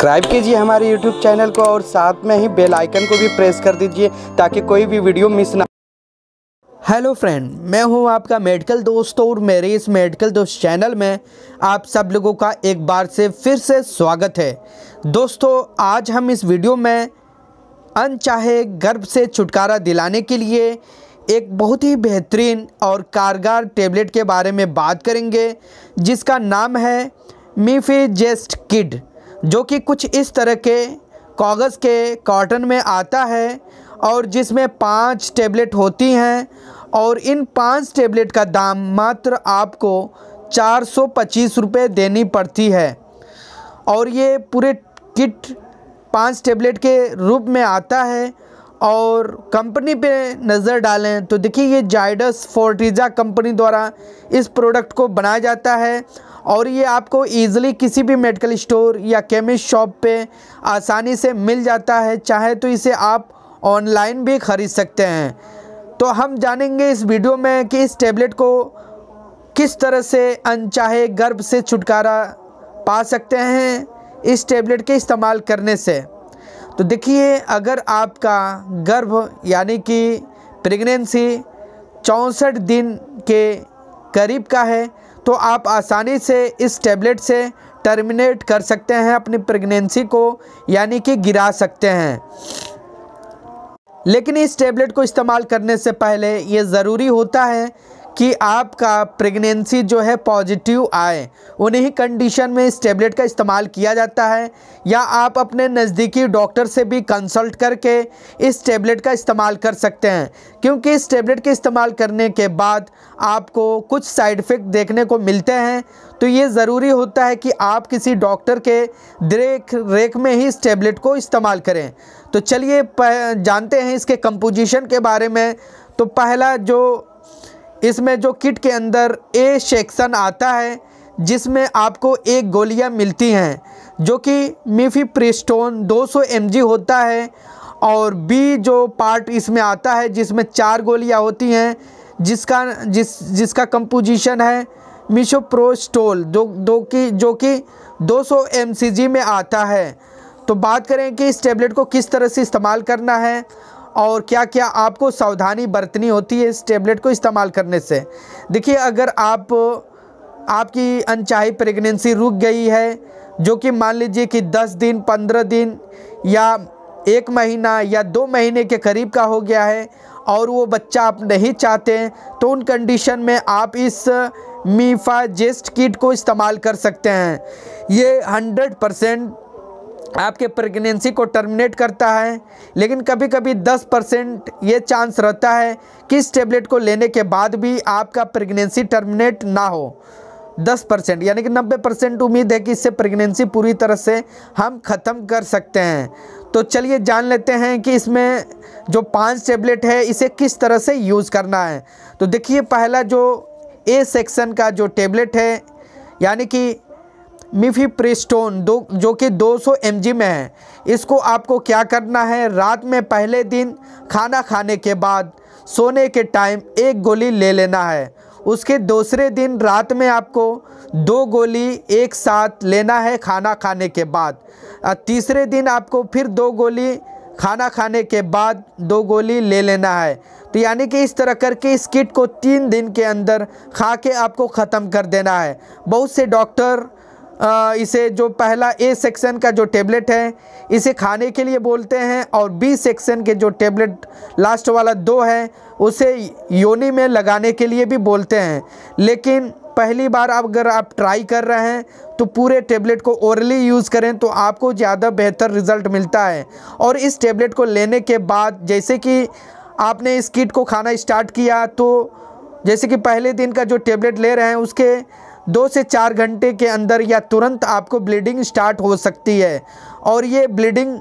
subscribe कीजिए हमारे YouTube channel को और साथ में ही बेल आइकन को भी प्रेस कर दीजिए ताकि कोई भी वीडियो मिस ना हेलो फ्रेंड मैं हूं आपका मेडिकल दोस्त और मेरे इस मेडिकल दोस्त चैनल में आप सब लोगों का एक बार से फिर से स्वागत है दोस्तों आज हम इस वीडियो में अनचाहे गर्भ से छुटकारा दिलाने के लिए एक बहुत ही बेहतरीन और कारगर टेबलेट के बारे में बात करेंगे जिसका नाम है मीफी जेस्ट किड जो कि कुछ इस तरह के कागज़ के कॉटन में आता है और जिसमें पांच टेबलेट होती हैं और इन पांच टेबलेट का दाम मात्र आपको चार सौ पच्चीस रुपये देनी पड़ती है और ये पूरे किट पांच टेबलेट के रूप में आता है और कंपनी पे नज़र डालें तो देखिए ये जाइडस फोर्टिजा कंपनी द्वारा इस प्रोडक्ट को बनाया जाता है और ये आपको ईज़िली किसी भी मेडिकल स्टोर या केमिस्ट शॉप पे आसानी से मिल जाता है चाहे तो इसे आप ऑनलाइन भी ख़रीद सकते हैं तो हम जानेंगे इस वीडियो में कि इस टेबलेट को किस तरह से अनचाहे गर्भ से छुटकारा पा सकते हैं इस टेबलेट के इस्तेमाल करने से तो देखिए अगर आपका गर्भ यानी कि प्रेगनेंसी चौंसठ दिन के करीब का है तो आप आसानी से इस टैबलेट से टर्मिनेट कर सकते हैं अपनी प्रेगनेंसी को यानी कि गिरा सकते हैं लेकिन इस टैबलेट को इस्तेमाल करने से पहले ये ज़रूरी होता है कि आपका प्रेगनेंसी जो है पॉजिटिव आए उन्हीं कंडीशन में इस टेबलेट का इस्तेमाल किया जाता है या आप अपने नज़दीकी डॉक्टर से भी कंसल्ट करके इस टेबलेट का इस्तेमाल कर सकते हैं क्योंकि इस टेबलेट के इस्तेमाल करने के बाद आपको कुछ साइड इफ़ेक्ट देखने को मिलते हैं तो ये ज़रूरी होता है कि आप किसी डॉक्टर के देख रेख में ही इस टेबलेट को इस्तेमाल करें तो चलिए जानते हैं इसके कंपोजिशन के बारे में तो पहला जो इसमें जो किट के अंदर ए सेक्शन आता है जिसमें आपको एक गोलियां मिलती हैं जो कि प्रिस्टोन 200 सौ होता है और बी जो पार्ट इसमें आता है जिसमें चार गोलियां होती हैं जिसका जिस जिसका कंपोजिशन है मिशोप्रोस्टोल जो दो की जो कि 200 सौ में आता है तो बात करें कि इस टेबलेट को किस तरह से इस्तेमाल करना है और क्या क्या आपको सावधानी बरतनी होती है इस टेबलेट को इस्तेमाल करने से देखिए अगर आप आपकी अनचाही प्रेगनेंसी रुक गई है जो कि मान लीजिए कि 10 दिन 15 दिन या एक महीना या दो महीने के करीब का हो गया है और वो बच्चा आप नहीं चाहते हैं तो उन कंडीशन में आप इस मीफा जेस्ट किट को इस्तेमाल कर सकते हैं ये 100 परसेंट आपके प्रेगनेंसी को टर्मिनेट करता है लेकिन कभी कभी 10 परसेंट ये चांस रहता है कि इस टेबलेट को लेने के बाद भी आपका प्रेगनेंसी टर्मिनेट ना हो 10 परसेंट यानी कि 90 परसेंट उम्मीद है कि इससे प्रेगनेंसी पूरी तरह से हम ख़त्म कर सकते हैं तो चलिए जान लेते हैं कि इसमें जो पांच टेबलेट है इसे किस तरह से यूज़ करना है तो देखिए पहला जो ए सेक्शन का जो टेबलेट है यानी कि मिफी प्रिस्टोन दो जो कि 200 सौ में है इसको आपको क्या करना है रात में पहले दिन खाना खाने के बाद सोने के टाइम एक गोली ले लेना है उसके दूसरे दिन रात में आपको दो गोली एक साथ लेना है खाना खाने के बाद तीसरे दिन आपको फिर दो गोली खाना खाने के बाद दो गोली ले लेना है तो यानी कि इस तरह करके इस किट को तीन दिन के अंदर खा के आपको ख़त्म कर देना है बहुत से डॉक्टर इसे जो पहला ए सेक्शन का जो टेबलेट है इसे खाने के लिए बोलते हैं और बी सेक्शन के जो टेबलेट लास्ट वाला दो है उसे योनि में लगाने के लिए भी बोलते हैं लेकिन पहली बार आप अगर आप ट्राई कर रहे हैं तो पूरे टेबलेट को ओरली यूज़ करें तो आपको ज़्यादा बेहतर रिज़ल्ट मिलता है और इस टेबलेट को लेने के बाद जैसे कि आपने इस किट को खाना स्टार्ट किया तो जैसे कि पहले दिन का जो टेबलेट ले रहे हैं उसके दो से चार घंटे के अंदर या तुरंत आपको ब्लीडिंग स्टार्ट हो सकती है और ये ब्लीडिंग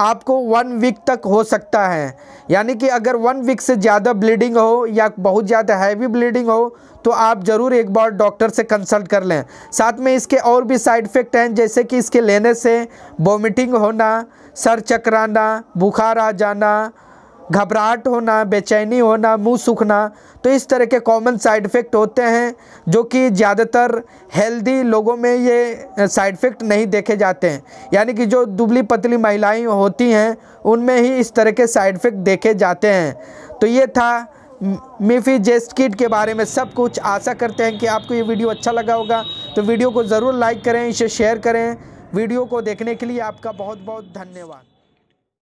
आपको वन वीक तक हो सकता है यानी कि अगर वन वीक से ज़्यादा ब्लीडिंग हो या बहुत ज़्यादा हैवी ब्लीडिंग हो तो आप ज़रूर एक बार डॉक्टर से कंसल्ट कर लें साथ में इसके और भी साइड इफ़ेक्ट हैं जैसे कि इसके लेने से वोमिटिंग होना सर चकराना बुखार आ जाना घबराहट होना बेचैनी होना मुंह सूखना तो इस तरह के कॉमन साइड इफ़ेक्ट होते हैं जो कि ज़्यादातर हेल्दी लोगों में ये साइड इफ़ेक्ट नहीं देखे जाते हैं यानी कि जो दुबली पतली महिलाएं होती हैं उनमें ही इस तरह के साइड इफ़ेक्ट देखे जाते हैं तो ये था मिफी जेस्ट किट के बारे में सब कुछ आशा करते हैं कि आपको ये वीडियो अच्छा लगा होगा तो वीडियो को ज़रूर लाइक करें इसे शेयर करें वीडियो को देखने के लिए आपका बहुत बहुत धन्यवाद